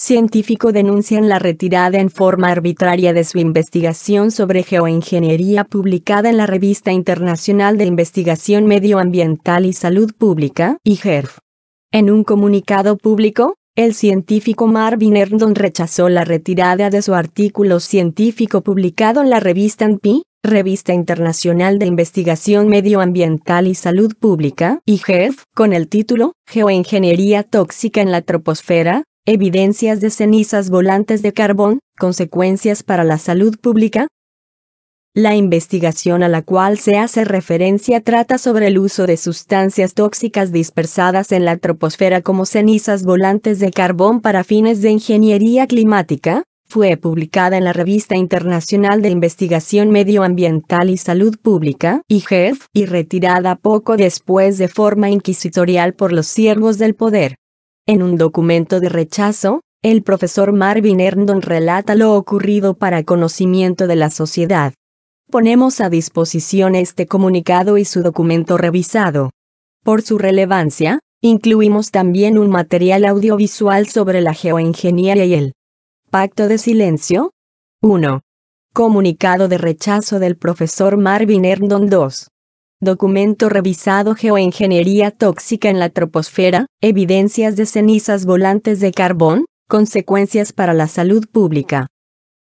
científico denuncian la retirada en forma arbitraria de su investigación sobre geoingeniería publicada en la Revista Internacional de Investigación Medioambiental y Salud Pública, IGERF. En un comunicado público, el científico Marvin Erndon rechazó la retirada de su artículo científico publicado en la revista NPI, Revista Internacional de Investigación Medioambiental y Salud Pública, IGEF, con el título Geoingeniería Tóxica en la Troposfera, evidencias de cenizas volantes de carbón, consecuencias para la salud pública? La investigación a la cual se hace referencia trata sobre el uso de sustancias tóxicas dispersadas en la troposfera como cenizas volantes de carbón para fines de ingeniería climática, fue publicada en la Revista Internacional de Investigación Medioambiental y Salud Pública, IGEF, y retirada poco después de forma inquisitorial por los siervos del poder. En un documento de rechazo, el profesor Marvin Erndon relata lo ocurrido para conocimiento de la sociedad. Ponemos a disposición este comunicado y su documento revisado. Por su relevancia, incluimos también un material audiovisual sobre la geoingeniería y el Pacto de Silencio. 1. Comunicado de rechazo del profesor Marvin Erndon 2. Documento revisado Geoingeniería tóxica en la troposfera, evidencias de cenizas volantes de carbón, consecuencias para la salud pública.